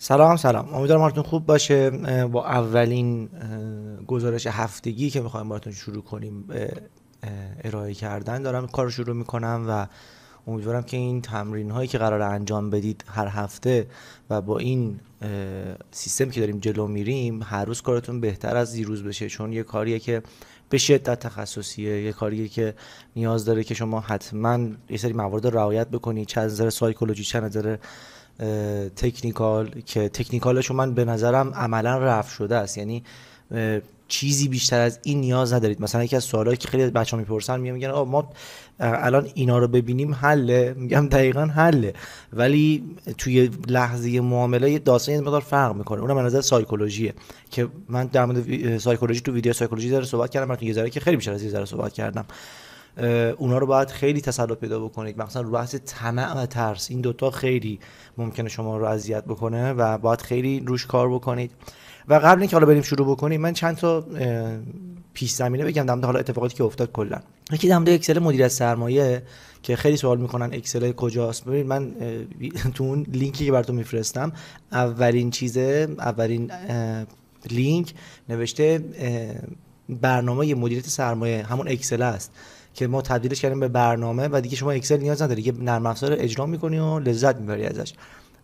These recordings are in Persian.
سلام سلام امیدوارم حالتون خوب باشه با اولین گزارش هفتگی که میخوایم براتون شروع کنیم ارائه کردن دارم کار رو شروع میکنم و امیدوارم که این تمرین هایی که قرار انجام بدید هر هفته و با این سیستم که داریم جلو میریم هر روز کارتون بهتر از دیروز بشه چون یه کاریه که به شدت تخصصیه یه کاریه که نیاز داره که شما حتما یه سری موارد رو رعایت بکنید چند نظر سایکولوژی چند نظر تکنیکال که تکنیکالشو من به نظرم عملا رفت شده است یعنی چیزی بیشتر از این نیاز ندارید مثلا یکی از سوالایی که خیلی بچه ها میپرسن میگن میگن ما الان اینا رو ببینیم حله میگم دقیقا حله ولی توی لحظه معامله یه داستان یه مقدار فرق میکنه اونم نظر سایکولوژیه که من در مورد سایکولوژی تو ویدیو سایکولوژی داره صحبت کردم من یه ذره که خیلی بیشتر از یه ذره صحبت کردم اونا رو باید خیلی تسلط پیدا بکنید مثلا رو بحث طمع و ترس این دوتا خیلی ممکنه شما رو اذیت بکنه و باید خیلی روش کار بکنید و قبل اینکه حالا بریم شروع بکنیم من چند تا پیش زمینه بگم در حالا اتفاقاتی که افتاد کلا یکی در اکسل مدیر سرمایه که خیلی سوال میکنن اکسل کجاست ببین من تو اون لینکی که براتون میفرستم اولین چیزه اولین لینک نوشته برنامه مدیریت سرمایه همون اکسل است که ما تبدیلش کردیم به برنامه و دیگه شما اکسل نیاز نداری یه نرم افزار اجرا میکنی و لذت میبری ازش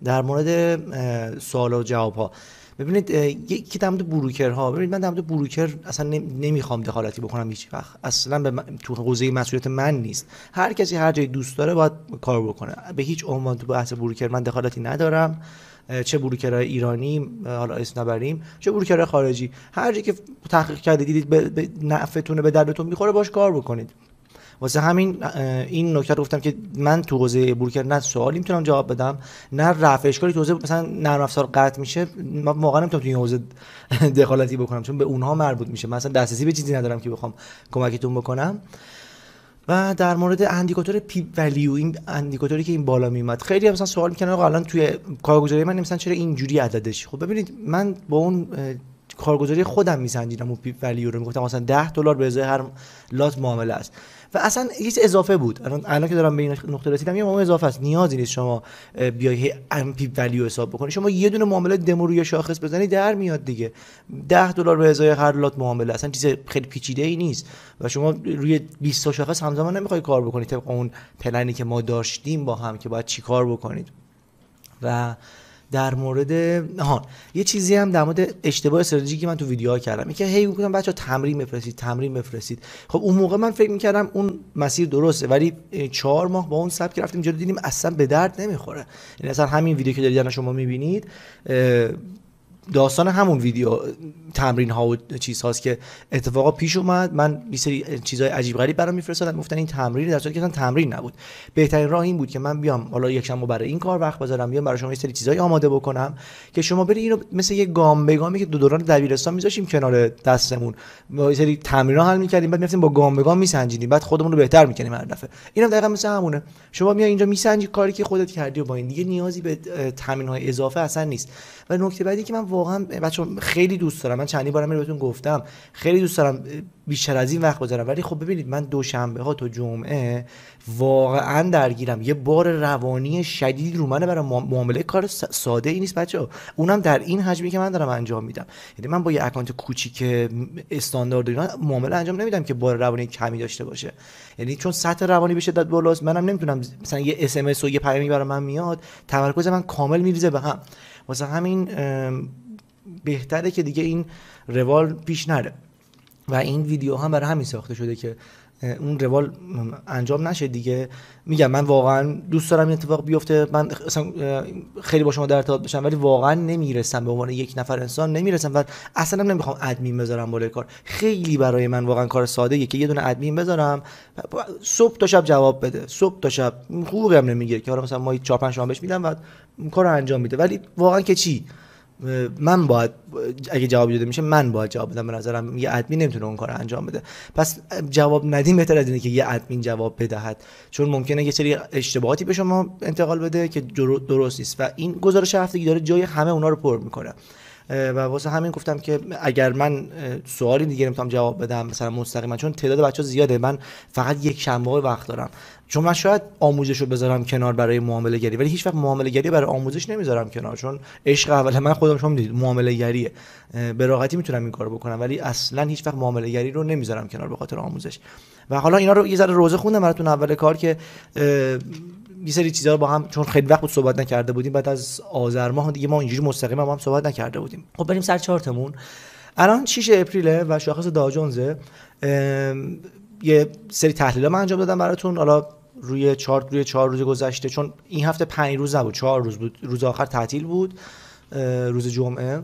در مورد سوال و جواب ها ببینید یکی در مورد بروکر ها ببینید من در مورد بروکر اصلا نمیخوام دخالتی بکنم هیچ وقت اصلا به تو حوزه مسئولیت من نیست هر کسی هر جایی دوست داره باید کار بکنه به هیچ عنوان تو بحث بروکر من دخالتی ندارم چه بروکرای ایرانی حالا اسم نبریم چه بروکرای خارجی هر جایی که تحقیق کرده دیدید به نفعتونه به دردتون میخوره باش کار بکنید واسه همین این نکته رو گفتم که من تو حوزه بروکر نه سوالی میتونم جواب بدم نه رفع اشکالی تو حوزه مثلا نرم افزار قطع میشه من واقعا نمیتونم تو این حوزه دخالتی بکنم چون به اونها مربوط میشه مثلا دسترسی به چیزی ندارم که بخوام کمکتون بکنم و در مورد اندیکاتور پی ولیو این اندیکاتوری که این بالا میومد خیلی مثلا سوال میکنن آقا الان توی کارگزاری من مثلا چرا اینجوری عددش خب ببینید من با اون کارگزاری خودم میسنجیدم اون ولیو رو میگفتم مثلا 10 دلار به ازای هر لات معامله است و اصلا هیچ اضافه بود الان الان که دارم به این نقطه رسیدم یه معامله اضافه است نیازی نیست شما بیای ام پی ولیو حساب بکنی شما یه دونه معامله دمو روی شاخص بزنی در میاد دیگه 10 دلار به ازای هر لات معامله اصلا چیز خیلی پیچیده ای نیست و شما روی 20 تا شاخص همزمان نمیخوای کار بکنید طبق اون پلنی که ما داشتیم با هم که باید چیکار بکنید و در مورد ها یه چیزی هم در مورد اشتباه استراتژیکی که من تو ویدیوها کردم اینکه هی گفتم بچا تمرین بفرستید تمرین بفرستید خب اون موقع من فکر میکردم اون مسیر درسته ولی چهار ماه با اون سبک رفتیم جلو دیدیم اصلا به درد نمیخوره یعنی اصلا همین ویدیو که دارید شما میبینید داستان همون ویدیو تمرین ها و چیز هاست که اتفاقا پیش اومد من یه سری چیزای عجیب غریب برام میفرستادن گفتن این تمرین در که تمرین نبود بهترین راه این بود که من بیام حالا یک شنبه برای این کار وقت بذارم بیام برای شما یه سری چیزای آماده بکنم که شما برید اینو مثل یه گام به گامی که دو دوران دبیرستان میذاشیم کنار دستمون با یه سری تمرینا حل میکردیم بعد میفتیم با گام به گام میسنجیدیم بعد خودمون رو بهتر میکنیم هر دفعه اینم دقیقا مثل همونه شما میای اینجا میسنجی کاری که خودت کردی و با این دیگه نیازی به تمرین های اضافه اصلا نیست و نکته بعدی که من واقعا بچه خیلی دوست دارم من چندی بارم بهتون گفتم خیلی دوست دارم بیشتر از این وقت بذارم ولی خب ببینید من دوشنبه ها تا جمعه واقعا درگیرم یه بار روانی شدید رو منه برای معامله کار ساده ای نیست بچه ها. اونم در این حجمی که من دارم انجام میدم یعنی من با یه اکانت کوچیک استاندارد اینا معامله انجام نمیدم که بار روانی کمی داشته باشه یعنی چون سطح روانی به شدت بالاست منم نمیتونم مثلا یه اس و یه پیامی برای من میاد تمرکز من کامل میریزه به هم واسه همین بهتره که دیگه این روال پیش نره و این ویدیو هم برای همین ساخته شده که اون روال انجام نشه دیگه میگم من واقعا دوست دارم این اتفاق بیفته من خیلی با شما در ارتباط باشم ولی واقعا نمیرسم به عنوان یک نفر انسان نمیرسم و اصلا نمیخوام ادمین بذارم بالای کار خیلی برای من واقعا کار ساده یکی که یه دونه ادمین بذارم صبح تا شب جواب بده صبح تا شب حقوقی هم نمیگیره که حالا مثلا ما 4 5 شما بهش میدم و کارو انجام میده ولی واقعا که چی من باید اگه جواب داده میشه من باید جواب بدم به نظرم یه ادمین نمیتونه اون کار انجام بده پس جواب ندیم بهتر از اینه که یه ادمین جواب بدهد چون ممکنه یه سری اشتباهاتی به شما انتقال بده که درست نیست و این گزارش هفتگی داره جای همه اونا رو پر میکنه و واسه همین گفتم که اگر من سوالی دیگه نمیتونم جواب بدم مثلا مستقیما چون تعداد بچه زیاده من فقط یک شنبه وقت دارم چون من شاید آموزش رو بذارم کنار برای معامله گری ولی هیچ وقت معامله گری برای آموزش نمیذارم کنار چون عشق اوله من خودم شما میدید معامله گریه به راحتی میتونم این کارو بکنم ولی اصلا هیچ وقت معامله گری رو نمیذارم کنار به خاطر آموزش و حالا اینا رو یه ذره روزه خوندم براتون اول کار که یه سری چیزها رو با هم چون خیلی وقت بود صحبت نکرده بودیم بعد از آذر ماه دیگه ما اینجوری مستقیما با هم صحبت نکرده بودیم خب بریم سر چارتمون الان 6 اپریل و شاخص دا یه سری تحلیل من انجام دادم براتون حالا روی چارت روی چهار روز گذشته چون این هفته پنج روز نبود چهار روز بود روز آخر تعطیل بود روز جمعه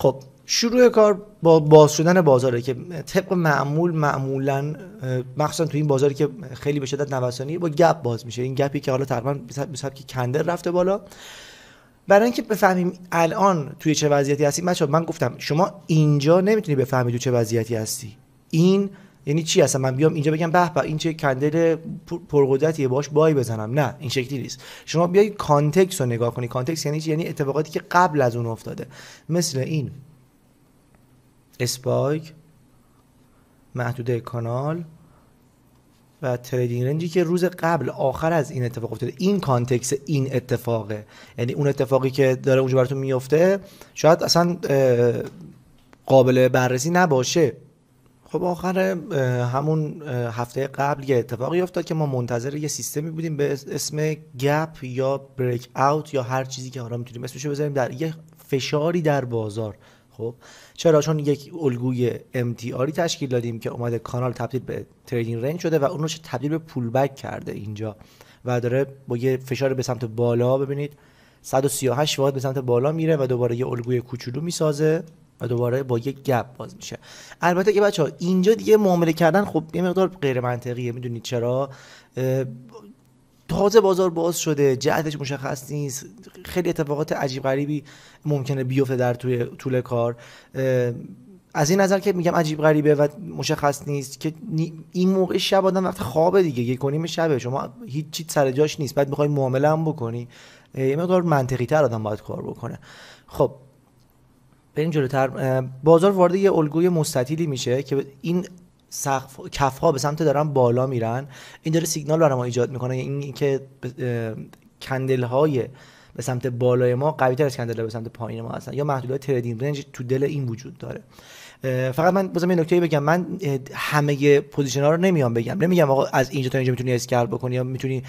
خب شروع کار با باز شدن بازاره که طبق معمول معمولا مخصوصا تو این بازاری که خیلی به شدت نوسانیه با گپ باز میشه این گپی که حالا تقریبا به که کندر رفته بالا برای اینکه بفهمیم الان توی چه وضعیتی هستی بچا من گفتم شما اینجا نمیتونی بفهمی تو چه وضعیتی هستی این یعنی چی اصلا من بیام اینجا بگم به به این چه کندل پرقدرتیه باش بای بزنم نه این شکلی نیست شما بیای کانتکست رو نگاه کنی کانتکست یعنی چی یعنی اتفاقاتی که قبل از اون افتاده مثل این اسپایک محدوده کانال و تریدینگ رنجی که روز قبل آخر از این اتفاق افتاده این کانتکس این اتفاقه یعنی اون اتفاقی که داره اونجا براتون میفته شاید اصلا قابل بررسی نباشه خب آخر همون هفته قبل یه اتفاقی افتاد که ما منتظر یه سیستمی بودیم به اسم گپ یا بریک اوت یا هر چیزی که حالا میتونیم اسمشو بذاریم در یه فشاری در بازار خب چرا چون یک الگوی آری تشکیل دادیم که اومده کانال تبدیل به تریدینگ رنج شده و اون رو تبدیل به پول بک کرده اینجا و داره با یه فشار به سمت بالا ببینید 138 واحد به سمت بالا میره و دوباره یه الگوی کوچولو میسازه و دوباره با یک گپ باز میشه البته که بچه ها اینجا دیگه معامله کردن خب یه مقدار غیر منطقیه میدونید چرا تازه بازار باز شده جهتش مشخص نیست خیلی اتفاقات عجیب غریبی ممکنه بیفته در توی طول کار از این نظر که میگم عجیب غریبه و مشخص نیست که این موقع شب آدم وقت خوابه دیگه یک و شبه شما هیچ چیز سر جاش نیست بعد میخوای معامله هم بکنی یه مقدار منطقی تر آدم باید کار بکنه خب بریم جلوتر بازار وارد یه الگوی مستطیلی میشه که این سقف کف ها به سمت دارن بالا میرن این داره سیگنال برای ما ایجاد میکنه این که کندل های به سمت بالای ما قوی تر از کندل به سمت پایین ما هستن یا محدودیت تریدینگ رنج تو دل این وجود داره فقط من بازم یه نکته بگم من همه پوزیشن ها رو نمیام بگم نمیگم آقا از اینجا تا اینجا میتونی اسکر بکنی یا میتونی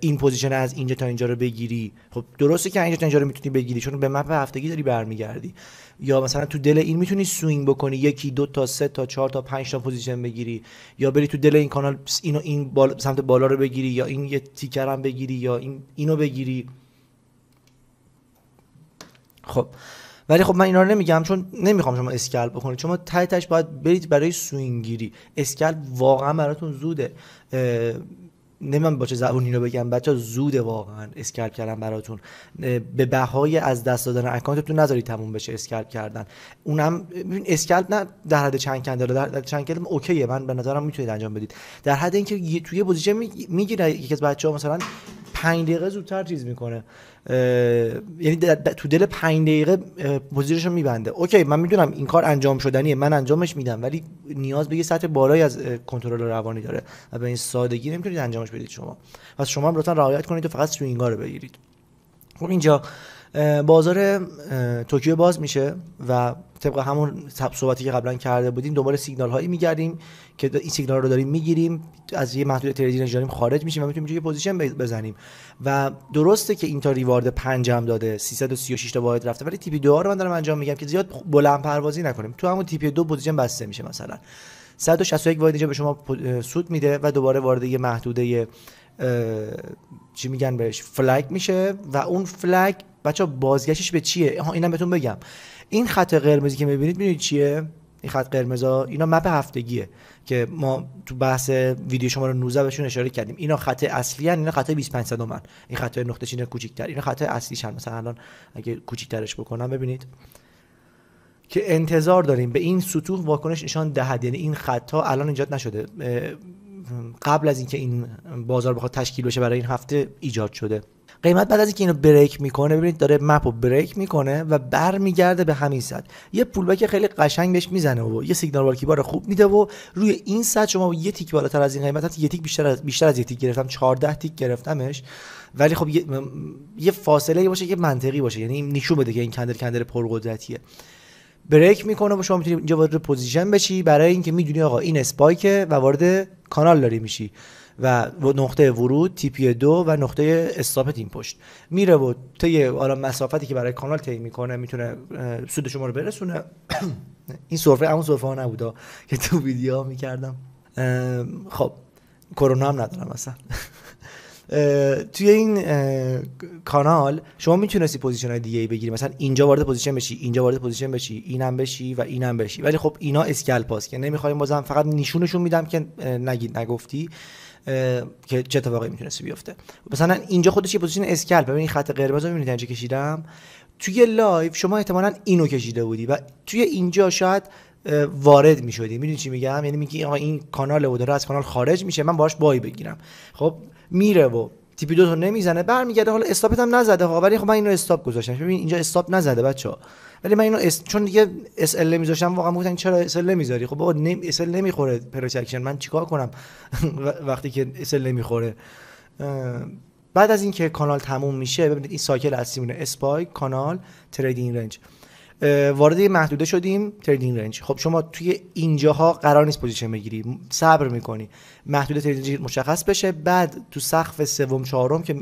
این پوزیشن از اینجا تا اینجا رو بگیری خب درسته که اینجا تا اینجا رو میتونی بگیری چون به مپ هفتگی داری برمیگردی یا مثلا تو دل این میتونی سوینگ بکنی یکی دو تا سه تا چهار تا پنج تا پوزیشن بگیری یا بری تو دل این کانال اینو این بال سمت بالا رو بگیری یا این یه تیکرم بگیری یا این اینو بگیری خب ولی خب من اینا رو نمیگم چون نمیخوام شما اسکل بکنید شما تای تش باید برید برای سوینگیری اسکل واقعا براتون زوده نمیم با چه زبونی رو بگم بچه زوده واقعا اسکلپ کردن براتون به بهای از دست دادن اکانتتون نذارید تموم بشه اسکلپ کردن اونم ببین اسکلپ نه در حد چند کنده در حد چند کلمه اوکیه من به نظرم میتونید انجام بدید در حد اینکه توی پوزیشن میگیره یکی از ها مثلا پنج دقیقه زودتر چیز میکنه یعنی تو دل پنج دقیقه پوزیشنش رو میبنده اوکی من میدونم این کار انجام شدنیه من انجامش میدم ولی نیاز به یه سطح بالایی از کنترل روانی داره و به این سادگی نمیتونید انجامش بدید شما پس شما هم لطفا رعایت کنید و فقط سوینگا رو بگیرید خب اینجا بازار توکیو باز میشه و طبق همون صحبتی که قبلا کرده بودیم دوباره سیگنال هایی میگردیم که این سیگنال رو داریم میگیریم از یه محدود تریدینگ داریم خارج میشیم و میتونیم یه پوزیشن بزنیم و درسته که این تا ریوارد 5 هم داده 336 تا واحد رفته ولی تیپی 2 رو من دارم انجام میگم که زیاد بلند پروازی نکنیم تو همون تیپی 2 پوزیشن بسته میشه مثلا 161 واحد اینجا به شما سود میده و دوباره وارد یه محدوده چی میگن بهش فلگ میشه و اون فلگ بچا بازگشتش به چیه اینم بهتون بگم این خط قرمزی که میبینید میدونید چیه این خط قرمزا اینا مپ هفتگیه که ما تو بحث ویدیو شماره 19 بهشون اشاره کردیم اینا خط اصلی هن. اینا خط 25 صدم این خط نقطه چین کوچیک‌تر اینا خط اصلی شن مثلا الان اگه کوچیک‌ترش بکنم ببینید که انتظار داریم به این سطوح واکنش نشان دهد یعنی این خط الان ایجاد نشده قبل از اینکه این بازار بخواد تشکیل بشه برای این هفته ایجاد شده قیمت بعد از اینکه اینو بریک میکنه ببینید داره مپ رو بریک میکنه و برمیگرده به همین سد یه پولبک خیلی قشنگ بهش میزنه و یه سیگنال بار خوب میده و روی این سد شما یه تیک بالاتر از این قیمت حتی یه تیک بیشتر از بیشتر از یه تیک گرفتم 14 تیک گرفتمش ولی خب یه, فاصله باشه که منطقی باشه یعنی نشون بده که این کندل کندل پرقدرتیه بریک میکنه و شما میتونید اینجا وارد پوزیشن بشی برای اینکه میدونی آقا این اسپایکه و وارد کانال داری میشی و نقطه ورود تیپی دو و نقطه استاپ تیم پشت میره و تا حالا مسافتی که برای کانال طی میکنه میتونه سود شما رو برسونه این سرفه همون سرفه ها نبودا که تو ویدیو ها میکردم خب کرونا هم ندارم مثلا توی این کانال شما میتونستی پوزیشن های دیگه بگیری مثلا اینجا وارد پوزیشن بشی اینجا وارد پوزیشن بشی اینم بشی و اینم بشی ولی خب اینا اسکل پاس که نمیخوایم بازم فقط نشونشون میدم که نگید نگفتی که چه اتفاقی میتونه بیفته مثلا اینجا خودش یه پوزیشن اسکل ببینید خط قرمز رو میبینید کشیدم توی لایو شما احتمالا اینو کشیده بودی و توی اینجا شاید وارد میشدی میدونی چی میگم یعنی میگی آقا این کانال و داره از کانال خارج میشه من باهاش بای بگیرم خب میره و تیپی دو تا نمیزنه برمیگرده حالا استاپت هم نزده ها ولی خب من اینو استاپ گذاشتم ببین اینجا استاپ نزده بچه ولی من اینو چون دیگه اس ال میذاشتم واقعا گفتن چرا اس ال میذاری خب بابا نم... اس ال نمیخوره پرچکشن من چیکار کنم وقتی که اس ال نمیخوره بعد از اینکه کانال تموم میشه ببینید این سایکل اصلی مونه اسپای کانال تریدینگ رنج وارد یه محدوده شدیم تریدینگ رنج خب شما توی اینجاها قرار نیست پوزیشن بگیری صبر میکنی محدوده تریدینگ مشخص بشه بعد تو سقف سوم چهارم که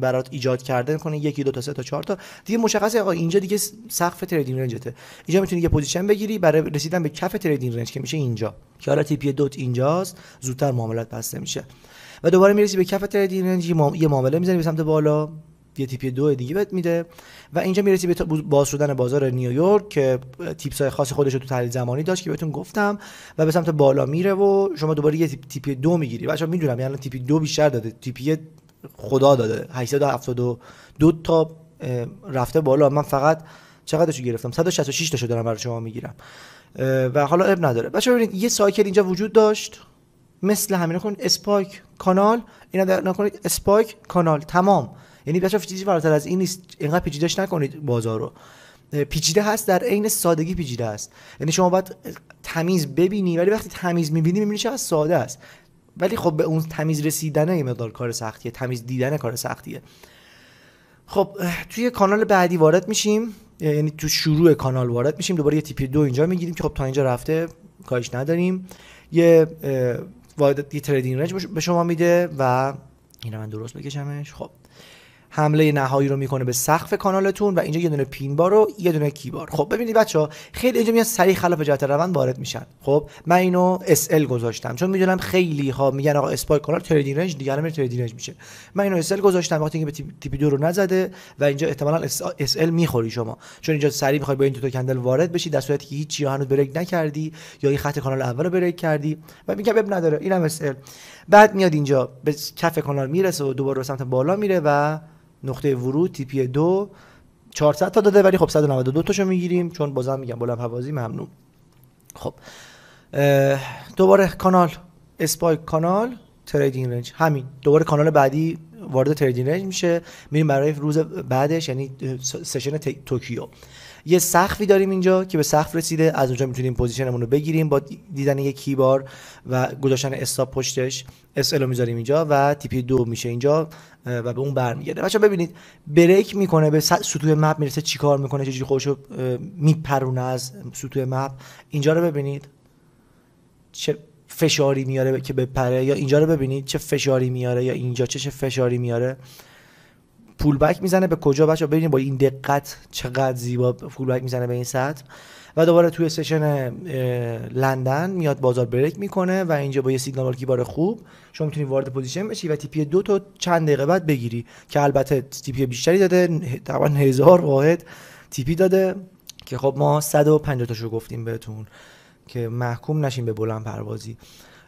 برات ایجاد کرده کنه یکی دو تا سه تا چهار تا دیگه مشخصه آقا اینجا دیگه سقف تریدینگ رنجته اینجا میتونی یه پوزیشن بگیری برای رسیدن به کف تریدینگ رنج که میشه اینجا که حالا تیپی دوت اینجاست زودتر معاملات بسته میشه و دوباره میرسی به کف تریدینگ رنج یه معامله میزنی به سمت بالا یه تیپی دو دیگه بهت میده و اینجا میرسی به باز شدن بازار نیویورک که تیپس های خاص خودش رو تو تحلیل زمانی داشت که بهتون گفتم و به سمت بالا میره و شما دوباره یه تیپ تیپی دو میگیری بچا میدونم یعنی تیپی دو بیشتر داده تیپی خدا داده 872 تا رفته بالا من فقط چقدرشو گرفتم 166 تاشو دارم برای شما میگیرم و حالا اب نداره بچا ببینید یه سایکل اینجا وجود داشت مثل همین کن اسپایک کانال اینا نکنید اسپایک کانال تمام یعنی بچا چیزی فراتر از این نیست اینقدر پیچیدهش نکنید بازار رو پیچیده هست در عین سادگی پیچیده است یعنی شما باید تمیز ببینی ولی وقتی تمیز میبینی می‌بینی چقدر ساده است ولی خب به اون تمیز رسیدن یه مقدار کار سختیه تمیز دیدن کار سختیه خب توی کانال بعدی وارد میشیم یعنی تو شروع کانال وارد میشیم دوباره یه تیپی دو اینجا میگیریم که خب تا اینجا رفته کاش نداریم یه وارد یه تریدینگ رنج به شما میده و اینا من درست بکشمش خب حمله نهایی رو میکنه به سقف کانالتون و اینجا یه دونه پین بار و یه دونه کی بار. خب ببینید بچه خیلی اینجا میان سریع خلاف جهت روند وارد میشن خب من اینو SL گذاشتم چون میدونم خیلی ها میگن آقا اسپای کانال تریدینگ رنج دیگه نمیره تریدینگ رنج میشه من اینو SL گذاشتم وقتی که به تیپی دو رو نزده و اینجا احتمالاً SL میخوری شما چون اینجا سریع میخوای با این دو تا کندل وارد بشی در صورتی که هیچ هنوز بریک نکردی یا این خط کانال اول رو بریک کردی و میگه بب نداره اینم SL بعد میاد اینجا به کف کانال میرسه و دوباره به سمت بالا میره و نقطه ورود تیپی دو 400 تا داده ولی خب 192 شو میگیریم چون بازم میگم بلند پروازی ممنون خب دوباره کانال اسپایک کانال تریدینگ رنج همین دوباره کانال بعدی وارد تریدینگ رنج میشه میریم برای روز بعدش یعنی سشن توکیو یه سقفی داریم اینجا که به سقف رسیده از اونجا میتونیم پوزیشنمون رو بگیریم با دیدن یک کیبار و گذاشتن استاپ پشتش اس ال میذاریم اینجا و تیپی دو میشه اینجا و به اون برمیگرده بچا ببینید بریک میکنه به سطوح مپ میرسه چیکار میکنه چجوری خودشو میپرونه از سطوح مپ اینجا رو ببینید چه فشاری میاره که بپره یا اینجا رو ببینید چه فشاری میاره یا اینجا چه, چه فشاری میاره پول بک میزنه به کجا بچه ببینید با این دقت چقدر زیبا پول بک میزنه به این سطح و دوباره توی سشن لندن میاد بازار بریک میکنه و اینجا با یه سیگنال کیبار خوب شما میتونی وارد پوزیشن بشی و تیپی دو تا چند دقیقه بعد بگیری که البته تیپی بیشتری داده تقریبا هزار واحد تیپی داده که خب ما 150 تاشو گفتیم بهتون که محکوم نشیم به بلند پروازی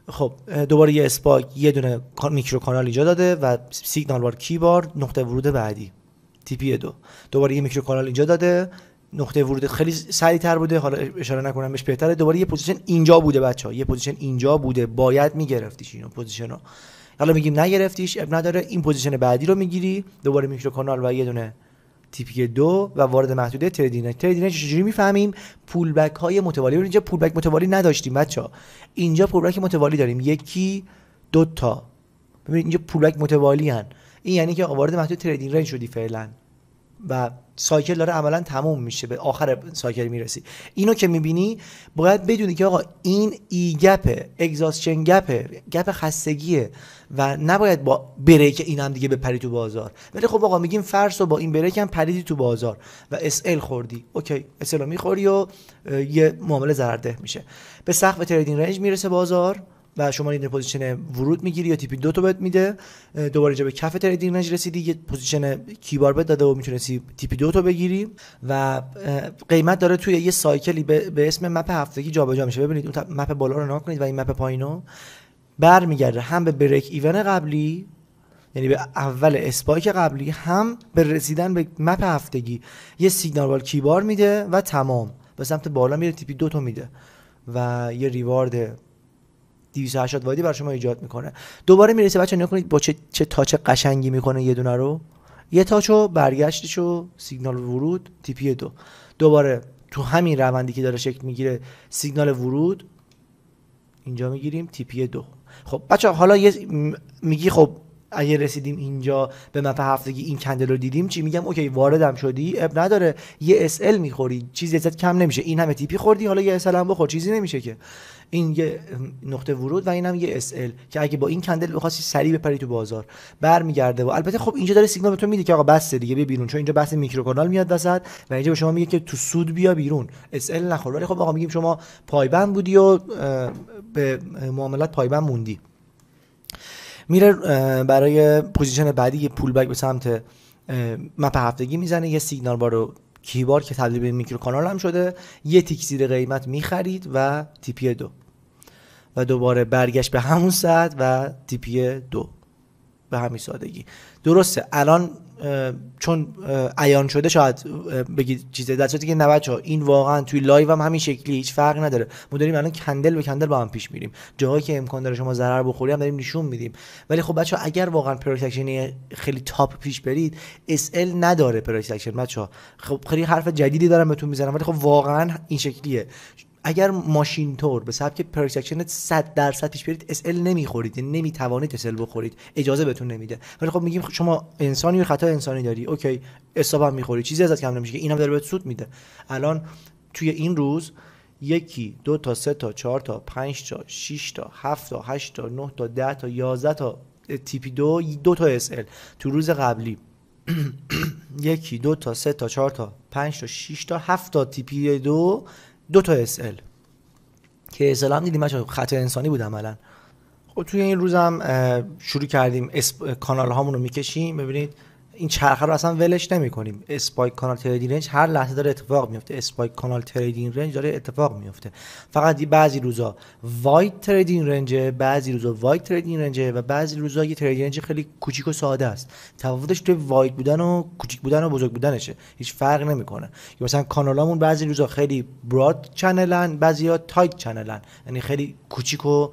خب دوباره یه اسپاک یه دونه میکرو کانال ایجاد داده و سیگنال بار کیبار نقطه ورود بعدی تیپی دو دوباره یه میکرو کانال اینجا داده نقطه ورود خیلی سریع تر بوده حالا اشاره نکنم بهش بهتره دوباره یه پوزیشن اینجا بوده بچه یه پوزیشن اینجا بوده باید میگرفتیش اینو پوزیشن رو حالا میگیم نگرفتیش اب نداره این پوزیشن بعدی رو میگیری دوباره میکرو کانال و یه دونه تیپی دو و وارد محدوده تریدینگ تریدینگ چجوری میفهمیم پول بک های متوالی اینجا پول بک متوالی نداشتیم بچه اینجا پول بک متوالی داریم یکی دو تا ببینید اینجا پول بک متوالی هن. این یعنی که وارد محدوده تریدینگ رنج شدی فعلا و سایکل داره عملا تموم میشه به آخر سایکل میرسی اینو که میبینی باید بدونی که آقا این ای گپه اگزاستشن گپه گپ خستگیه و نباید با بریک این هم دیگه بپری تو بازار ولی خب آقا میگیم فرس و با این بریک هم پریدی تو بازار و اس خوردی اوکی اس ال میخوری و یه معامله زرده میشه به سقف تریدین رنج میرسه بازار و شما این پوزیشن ورود میگیری یا تیپی دو تو بهت میده دوباره اینجا به کف تریدینگ رنج رسیدی یه پوزیشن کیبار بهت داده و میتونستی تیپی دو تو بگیری و قیمت داره توی یه سایکلی به اسم مپ هفتگی جابجا میشه ببینید اون مپ بالا رو کنید و این مپ پایینو برمیگرده هم به بریک ایون قبلی یعنی به اول اسپایک قبلی هم به رسیدن به مپ هفتگی یه سیگنال بال کیبار میده و تمام به سمت بالا میره تیپی دو تو میده و یه ریوارد 280 وادی بر شما ایجاد میکنه دوباره میرسه بچه نگاه کنید با چه, چه تاچ قشنگی میکنه یه دونه رو یه تاچو برگشتشو سیگنال ورود تیپی دو دوباره تو همین روندی که داره شکل میگیره سیگنال ورود اینجا میگیریم تیپی دو خب بچه حالا یه میگی خب اگه رسیدیم اینجا به مپ هفتگی این کندل رو دیدیم چی میگم اوکی واردم شدی اب نداره یه اس ال میخوری چیزی ازت کم نمیشه این همه تیپی خوردی حالا یه اس هم بخور چیزی نمیشه که این یه نقطه ورود و اینم یه اس ال که اگه با این کندل بخواستی سری بپری تو بازار برمیگرده و البته خب اینجا داره سیگنال به تو میده که آقا بس دیگه بیا بیرون چون اینجا میکرو میکروکانال میاد وسط و اینجا به شما میگه که تو سود بیا بیرون اس ال نخور ولی خب آقا میگیم شما پایبند بودی و به معاملات پایبند موندی میره برای پوزیشن بعدی یه پول بک به سمت مپ هفتگی میزنه یه سیگنال بار رو کیبار که تبدیل به میکرو کانال هم شده یه تیک زیر قیمت میخرید و تیپی دو و دوباره برگشت به همون ساعت و تیپی دو به همین سادگی درسته الان چون عیان شده شاید بگید چیزه در صورتی که نه ها این واقعا توی لایو هم همین شکلی هیچ فرق نداره ما داریم الان کندل به کندل با هم پیش میریم جاهایی که امکان داره شما ضرر بخوری هم داریم نشون میدیم ولی خب ها اگر واقعا پروتکشن خیلی تاپ پیش برید اس نداره پروتکشن بچا خب خیلی حرف جدیدی دارم بهتون میزنم ولی خب واقعا این شکلیه اگر ماشین تور به سبک پرسکشن 100 درصد پیش برید اس ال نمیخورید یعنی نمیتوانید اس ال بخورید اجازه بهتون نمیده ولی خب میگیم شما انسانی و خطا انسانی داری اوکی استاب هم میخوری چیزی ازت کم نمیشه که اینم داره بهت سود میده الان توی این روز یکی دو تا سه تا چهار تا پنج تا شش تا هفت تا هشت تا نه تا ده تا یازده تا تیپی دو دو تا اس ال تو روز قبلی یکی دو تا سه تا چهار تا پنج تا شش تا هفت تا تیپی دو دو تا اس ال که اس ال هم دیدیم خطر انسانی بود عملا خب توی این روزم شروع کردیم کانال هامون رو میکشیم ببینید این چرخه رو اصلا ولش نمی کنیم اسپایک کانال تریدینگ رنج هر لحظه داره اتفاق میفته اسپایک کانال تریدینگ رنج داره اتفاق میفته فقط بعضی روزا وایت تریدینگ رنج بعضی روزا وایت تریدینگ رنج و بعضی روزا یه تریدینگ رنج خیلی کوچیک و ساده است تفاوتش توی وایت بودن و کوچیک بودن و بزرگ بودنشه هیچ فرق نمیکنه یا مثلا کانالامون بعضی روزا خیلی براد چنلن بعضیا تایت چنلن یعنی خیلی کوچیک و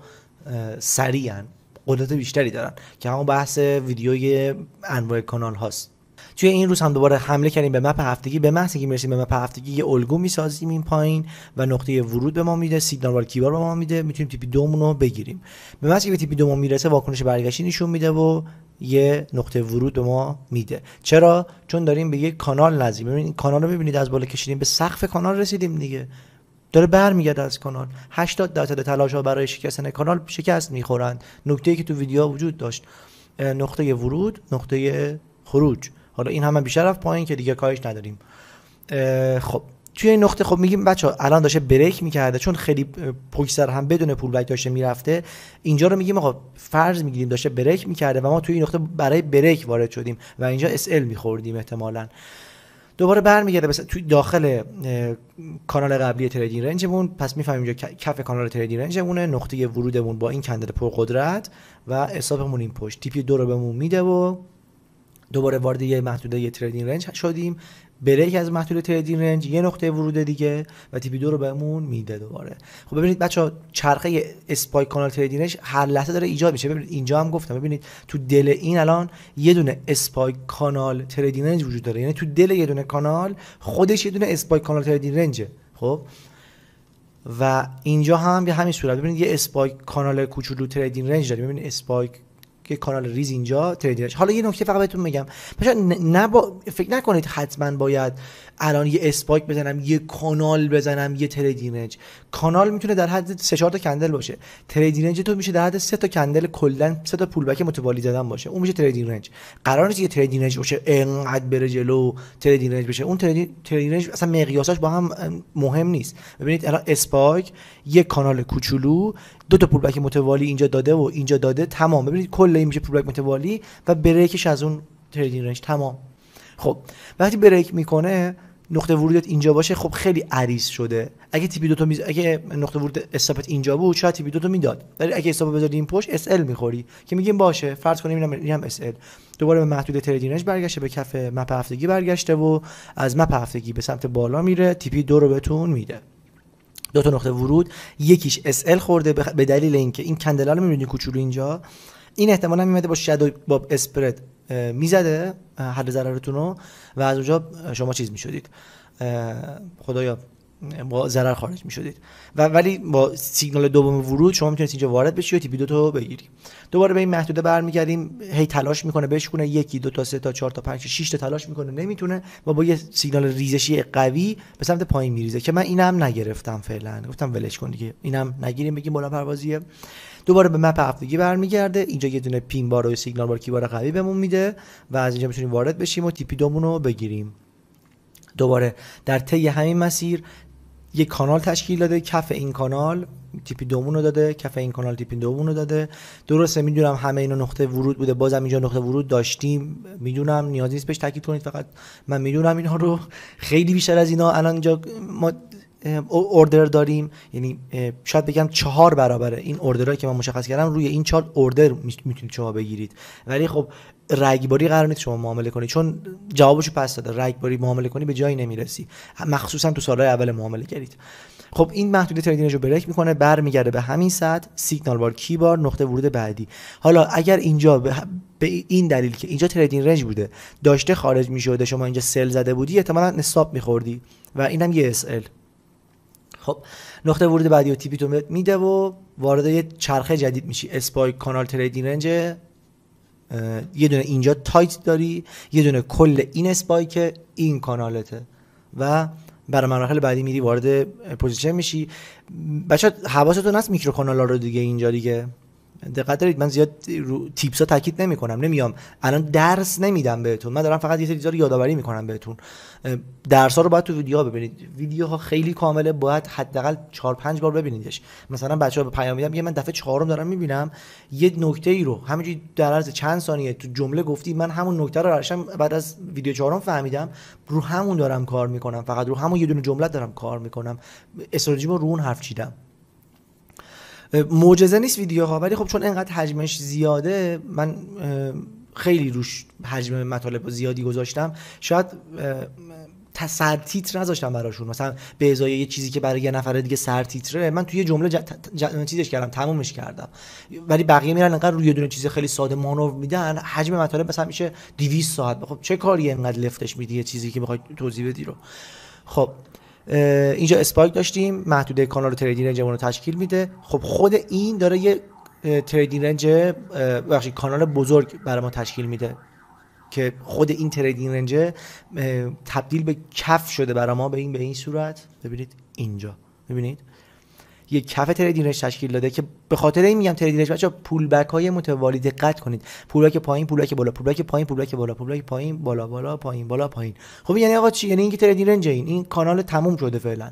سریعن قدرت بیشتری دارن که همون بحث ویدیوی انواع کانال هاست توی این روز هم دوباره حمله کردیم به مپ هفتگی به محض اینکه میرسیم به مپ هفتگی یه الگو میسازیم این پایین و نقطه ورود به ما میده سیگنال وال کیبار به ما میده میتونیم تیپی دومون رو بگیریم به محض که به تیپی دومون میرسه واکنش برگشتی نشون میده و یه نقطه ورود به ما میده چرا چون داریم به یه کانال نزدیک ببینید کانال رو ببینید از بالا کشیدیم به سقف کانال رسیدیم دیگه داره برمیگرده از کانال 80 درصد تلاش ها برای شکستن کانال شکست میخورند نکته ای که تو ویدیو وجود داشت نقطه ورود نقطه خروج حالا این همه بیشتر رفت پایین که دیگه کارش نداریم خب توی این نقطه خب میگیم بچه الان داشته بریک میکرده چون خیلی پوکسر هم بدون پول بک داشته میرفته اینجا رو میگیم آقا فرض میگیریم داشته بریک میکرده و ما توی این نقطه برای بریک وارد شدیم و اینجا اس ال میخوردیم احتمالاً دوباره برمیگرده بس... توی داخل کانال قبلی تریدینگ رنجمون پس میفهمیم اینجا کف کانال تریدینگ رنجمونه نقطه ورودمون با این کندل پرقدرت و حسابمون این پشت تیپی دو رو بهمون میده و دوباره وارد یه محدوده یه تریدینگ رنج شدیم بریک از محدوده تریدینگ رنج یه نقطه ورود دیگه و تیپی دو رو بهمون میده دوباره خب ببینید بچا چرخه اسپایک کانال تریدینگش هر لحظه داره ایجاد میشه ببینید اینجا هم گفتم ببینید تو دل این الان یه دونه اسپایک کانال تریدینگ رنج وجود داره یعنی تو دل یه دونه کانال خودش یه دونه اسپایک کانال تریدینگ رنجه خب و اینجا هم به همین صورت ببینید یه اسپایک کانال کوچولو تریدینگ رنج داریم ببینید اسپایک که کانال ریز اینجا تریدرش حالا یه نکته فقط بهتون میگم مثلا نه فکر نکنید حتما باید الان یه اسپایک بزنم یه کانال بزنم یه تریدینج کانال میتونه در حد سه چهار تا کندل باشه تریدینج تو میشه در حد سه تا کندل کلا سه تا پول بک متوالی زدن باشه اون میشه تریدینج قرار نیست یه تریدینج باشه انقدر بره جلو تریدینج بشه اون تریدینج اصلا مقیاساش با هم مهم نیست ببینید الان اسپایک یه کانال کوچولو دو تا پولبک متوالی اینجا داده و اینجا داده تمام ببینید کل این میشه پولبک متوالی و بریکش از اون تریدینگ رنج تمام خب وقتی بریک میکنه نقطه ورودت اینجا باشه خب خیلی عریض شده اگه تیپی دو تا میز... اگه نقطه ورود استاپت اینجا بود شاید تیپی دو تا میداد ولی اگه استاپ بذاری این پشت اس ال میخوری که میگیم باشه فرض کنیم اینم اینم اس ال دوباره به محدود رنج برگشته به کف مپ هفتگی برگشته و از مپ هفتگی به سمت بالا میره تیپی دو رو بهتون میده دو تا نقطه ورود یکیش SL خورده به دلیل اینکه این کندلا رو میبینید کوچولو اینجا این احتمالا میمده با شادو با اسپرد میزده حد ضررتون رو و از اونجا شما چیز میشدید خدایا با ضرر خارج می شدید و ولی با سیگنال دوم ورود شما میتونید اینجا وارد بشی و تیپی دو تا بگیری دوباره به این محدوده برمیگردیم هی تلاش میکنه بشکونه یکی دو تا سه تا چهار تا پنج تا شش تا تلاش میکنه نمیتونه و با یه سیگنال ریزشی قوی به سمت پایین میریزه که من اینم نگرفتم فعلا گفتم ولش کن دیگه اینم نگیریم بگیم بالا پروازیه دوباره به مپ هفتگی برمیگرده اینجا یه دونه پین بار و سیگنال بار کیبار قوی بهمون میده و از اینجا میتونیم وارد بشیم و تیپی دومونو بگیریم دوباره در طی همین مسیر یک کانال تشکیل داده کف این کانال تیپی دومونو داده کف این کانال تیپی دومون رو داده درسته میدونم همه اینا نقطه ورود بوده بازم اینجا نقطه ورود داشتیم میدونم نیازی نیست بهش تاکید کنید فقط من میدونم اینها رو خیلی بیشتر از اینا الان اینجا ما اوردر داریم یعنی شاید بگم چهار برابره این اوردرهایی که من مشخص کردم روی این چهار اوردر میتونید شما بگیرید ولی خب رگباری قرار نیست شما معامله کنید چون جوابشو پس داده رگباری معامله کنی به جایی نمیرسی مخصوصا تو سالهای اول معامله کردید خب این محدوده تریدینگ رو بریک میکنه برمیگرده به همین سطح سیگنال بار کی بار نقطه ورود بعدی حالا اگر اینجا به, این دلیل که اینجا تریدینگ رنج بوده داشته خارج میشده شما اینجا سل زده بودی احتمالاً نصاب میخوردی و اینم یه ال خب نقطه ورود بعدی و تیپی تو میده و وارد یه چرخه جدید میشی اسپای کانال تریدینگ رنج یه دونه اینجا تایت داری یه دونه کل این اسپای این کانالته و برای مراحل بعدی میری وارد پوزیشن میشی بچه حواستون هست میکرو کانال رو دیگه اینجا دیگه دقت دارید من زیاد رو تیپسا تاکید نمی کنم نمیام الان درس نمیدم بهتون من دارم فقط یه سری چیزا رو یادآوری میکنم بهتون درس ها رو باید تو ویدیوها ببینید ویدیوها خیلی کامله باید حداقل 4 5 بار ببینیدش مثلا بچه‌ها به پیام میدم یه من دفعه چهارم دارم میبینم یه نکته ای رو همینجوری در عرض چند ثانیه تو جمله گفتی من همون نکته رو راشم بعد از ویدیو چهارم فهمیدم رو همون دارم کار میکنم فقط رو همون یه دونه جمله دارم کار میکنم استراتژی رو اون حرف چیدم معجزه نیست ویدیوها ولی خب چون انقدر حجمش زیاده من خیلی روش حجم مطالب زیادی گذاشتم شاید سر تیتر نذاشتم براشون مثلا به ازای یه چیزی که برای یه نفر دیگه سر تیتره من توی جمله ج... چیزش کردم تمومش کردم ولی بقیه میرن انقدر روی دونه چیز خیلی ساده مانور میدن حجم مطالب مثلا میشه 200 ساعت خب چه کاری انقدر لفتش میدی یه چیزی که بخوای توضیح بدی رو خب اینجا اسپایک داشتیم محدوده کانال و تریدینگ رنجمون رو تشکیل میده خب خود این داره یه تریدینگ رنج بخشی کانال بزرگ برای ما تشکیل میده که خود این تریدینگ رنج تبدیل به کف شده برای ما به این به این صورت ببینید اینجا ببینید یه کف تریدینگ تشکیل داده که به خاطر این میگم تریدینگ بچا پول بک های متوالی دقت کنید پول بک پایین پول بک بالا پول بک پایین پول بک بالا پول بک پایین بالا بالا پایین بالا پایین خب یعنی آقا چی یعنی اینکه تریدینگ رنج این این کانال تموم شده فعلا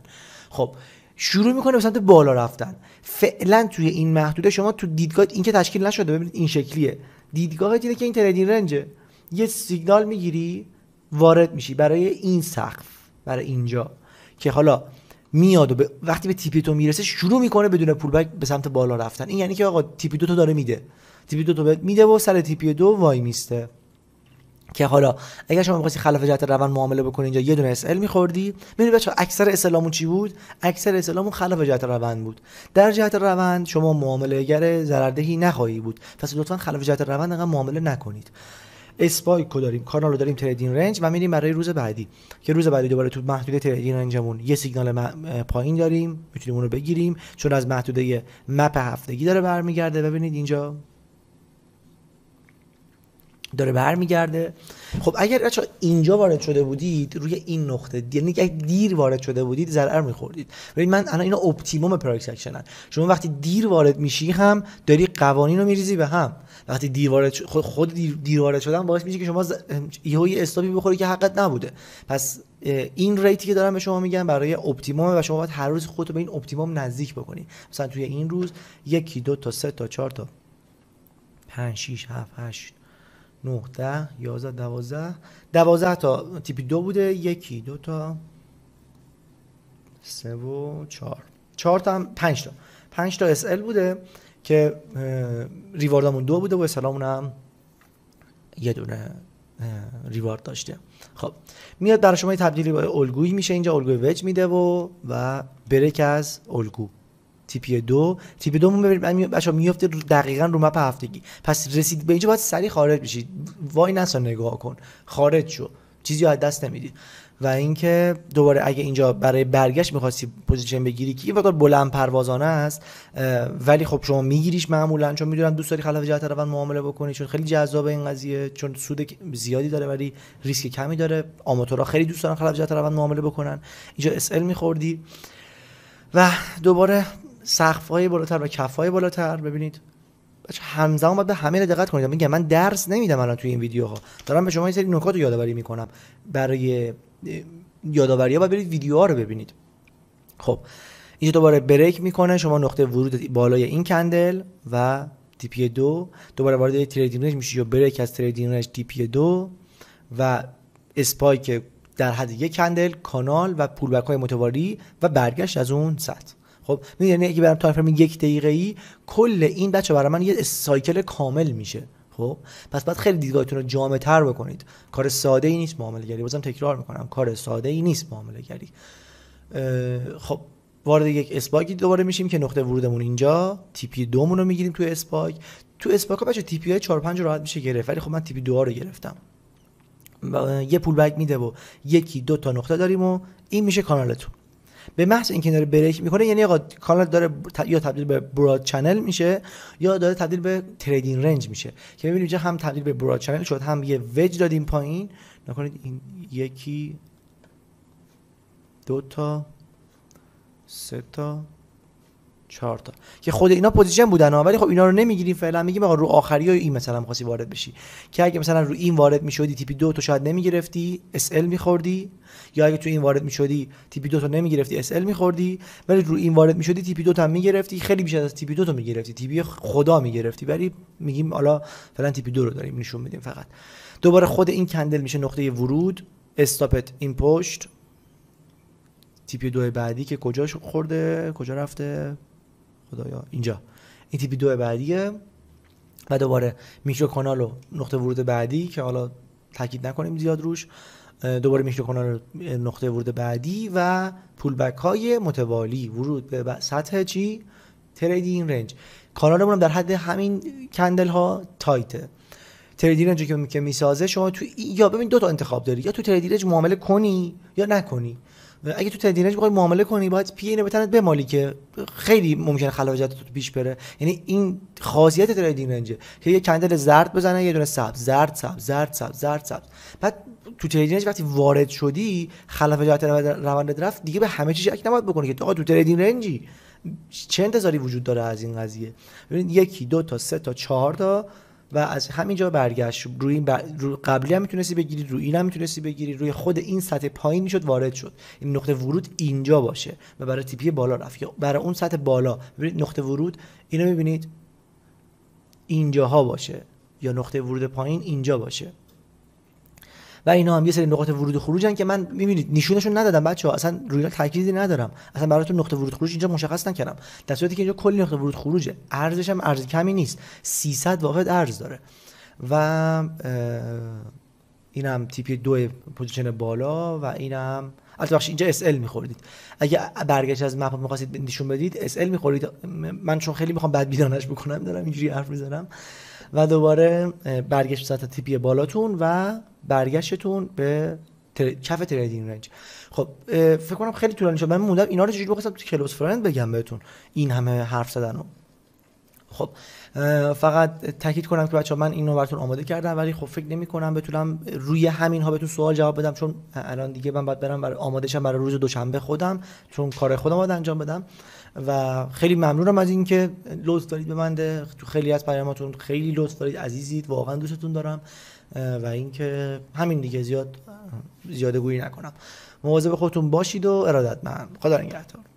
خب شروع میکنه به سمت بالا رفتن فعلا توی این محدوده شما تو دیدگاه اینکه تشکیل نشده ببینید این شکلیه دیدگاه اینه که این تریدینگ رنج یه سیگنال میگیری وارد میشی برای این سقف برای اینجا که حالا میاد و به وقتی به تیپی تو میرسه شروع میکنه بدون پول بک به سمت بالا رفتن این یعنی که آقا تیپی دو تو داره میده تیپی دو تو میده و سر تیپی دو وای میسته که حالا اگر شما می‌خواستی خلاف جهت روند معامله بکنی اینجا یه دونه اس ال می‌خوردی ببینید بچه‌ها اکثر اسلامون چی بود اکثر اسلامون خلاف جهت روند بود در جهت روند شما معامله گر ضرردهی نخواهی بود پس لطفا خلاف جهت روند معامله نکنید اسپایک داریم کانال رو داریم تریدینگ رنج و میریم برای روز بعدی که روز بعدی دوباره تو محدوده تریدینگ رنجمون یه سیگنال پایین داریم میتونیم اون رو بگیریم چون از محدوده مپ هفتگی داره برمیگرده ببینید اینجا داره برمیگرده خب اگر بچا اینجا وارد شده بودید روی این نقطه یعنی اگه دیر وارد شده بودید ضرر میخوردید ببین من الان اینا اپتیموم پرایس اکشنن شما وقتی دیر وارد میشی هم داری قوانین رو میریزی به هم وقتی دیر وارد خود, خود دیر, وارد شدن باعث میشه که شما ز... یهو یه استاپی بخوری که حقت نبوده پس این ریتی که دارم به شما میگم برای اپتیموم و شما باید هر روز رو به این اپتیموم نزدیک بکنی مثلا توی این روز یکی دو تا سه تا چهار تا پنج 6 هفت هشت 9 10 11 12 12 تا تیپ 2 بوده یکی دو تا سه و چهار چهار تا هم پنج تا پنج تا SL بوده که ریواردمون دو بوده و اسلامون هم یه دونه ریوارد داشته خب میاد در شما یه تبدیلی به الگویی میشه اینجا الگوی وج میده و و بریک از الگو تیپی دو تیپی دو بچا میفته دقیقا رو مپ هفتگی پس رسید به اینجا باید سریع خارج بشید وای نسا نگاه کن خارج شو چیزی از دست نمیدید و اینکه دوباره اگه اینجا برای برگشت میخواستی پوزیشن بگیری که یه بلند پروازانه است ولی خب شما میگیریش معمولا چون میدونم دوست داری خلاف جهت روند معامله بکنی چون خیلی جذاب این قضیه چون سود زیادی داره ولی ریسک کمی داره آماتورها خیلی دوست دارن خلاف جهت روند معامله بکنن اینجا اس میخوردی و دوباره سقف های بالاتر و کف های بالاتر ببینید بچه همزمان باید به همه دقت کنید میگم من درس نمیدم الان توی این ویدیو ها دارم به شما یه سری نکات رو یادآوری میکنم برای یادآوری ها باید برید ویدیو ها رو ببینید خب اینجا دوباره بریک میکنه شما نقطه ورود بالای این کندل و پی دو دوباره وارد تریدینگ رنج میشه یا بریک از تریدینگ رنج دو و اسپایک در حد یک کندل کانال و پولبک های متواری و برگشت از اون سطح خب یعنی اگه برم تایم فریم یک دقیقه ای کل این بچه برای من یه سایکل کامل میشه خب پس باید خیلی دیدگاهتون رو جامع تر بکنید کار ساده ای نیست معامله گری بازم تکرار میکنم کار ساده ای نیست معامله گری خب وارد یک اسپاکی دوباره میشیم که نقطه ورودمون اینجا تیپی دومون رو میگیریم تو اسپاک تو اسپاک ها بچه تیپی های 4 5 راحت میشه گرفت ولی خب من تیپی 2 رو گرفتم یه پول بک میده و یکی دو تا نقطه داریم و این میشه کانالتون به محض اینکه داره بریک میکنه یعنی آقا کانال داره یا تبدیل به براد چنل میشه یا داره تبدیل به تریدین رنج میشه که ببینیم اینجا هم تبدیل به براد چنل شد هم یه وج دادیم پایین نکنید این یکی دو تا سه تا چهار تا که خود اینا پوزیشن بودن ولی خب اینا رو نمیگیریم فعلا میگیم آقا رو آخری های این مثلا خاصی وارد بشی که اگه مثلا رو این وارد میشدی تیپی دو تو شاید نمیگرفتی اس ال میخوردی یا اگه تو این وارد میشدی تیپی دو تو نمیگرفتی اس ال میخوردی ولی رو این وارد میشدی تیپی دو تا میگرفتی خیلی بیشتر از تیپی دو تو میگرفتی تیپی خدا میگرفتی ولی میگیم حالا فعلا تیپی دو رو داریم نشون میدیم فقط دوباره خود این کندل میشه نقطه ورود استاپت این پشت تیپی دو بعدی که کجاش خورده کجا رفته خدایا اینجا این تیپی دو بعدیه و دوباره میکرو کانال و نقطه ورود بعدی که حالا تاکید نکنیم زیاد روش دوباره میکرو کانال نقطه ورود بعدی و پول بک های متوالی ورود به سطح چی تریدینگ رنج کانالمون هم در حد همین کندل ها تایته تریدینج که که میسازه شما تو یا ببین دو تا انتخاب داری یا تو تریدینج معامله کنی یا نکنی اگه تو تریدینج بخوای معامله کنی باید پی اینو بتنت بمالی که خیلی ممکنه خلاجات تو پیش بره یعنی این خاصیت رنج که یه کندل زرد بزنه یه دونه سبز زرد سبز زرد سبز زرد سبز بعد تو تریدینج وقتی وارد شدی خلاف جهت روند درفت دیگه به همه چیز اکنون نباید بکنی که تو تو تریدینج رنجی چه انتظاری وجود داره از این قضیه ببین یکی دو تا سه تا چهار تا و از همینجا برگشت روی بر... قبلی هم میتونستی بگیری روی این هم میتونستی بگیری روی خود این سطح پایین میشد وارد شد این نقطه ورود اینجا باشه و برای تیپی بالا رفت برای اون سطح بالا ببینید نقطه ورود اینو میبینید اینجاها باشه یا نقطه ورود پایین اینجا باشه و اینا هم یه سری نقاط ورود و خروجن که من میبینید نشونشون ندادم بچه ها اصلا روی تاکیدی ندارم اصلا براتون نقطه ورود خروج اینجا مشخص نکردم در صورتی که اینجا کلی نقطه ورود خروجه ارزش هم ارز کمی نیست 300 واحد ارز داره و اینم تیپی دو پوزیشن بالا و اینم البته بخش اینجا ال می‌خوردید. اگه برگشت از مپ میخواستید نشون بدید ال میخورید من چون خیلی میخوام بعد بیانش بکنم دارم اینجوری حرف میزنم و دوباره برگشت سطح تیپی بالاتون و برگشتتون به کف تریدینگ رنج خب فکر کنم خیلی طولانی شد من موندم اینا رو چجوری بخواستم تو کلوز فرند بگم بهتون این همه حرف زدن رو خب فقط تاکید کنم که بچه ها من اینو براتون آماده کردم ولی خب فکر نمی کنم بتونم روی همین ها بهتون سوال جواب بدم چون الان دیگه من باید برم برای آماده برای روز دوشنبه خودم چون کار خودم باید انجام بدم و خیلی ممنونم از اینکه لطف دارید به من تو خیلی از پیاماتون خیلی لطف دارید عزیزید واقعا دوستتون دارم و اینکه همین دیگه زیاد زیاده گویی نکنم مواظب خودتون باشید و ارادتمند خدا نگهدار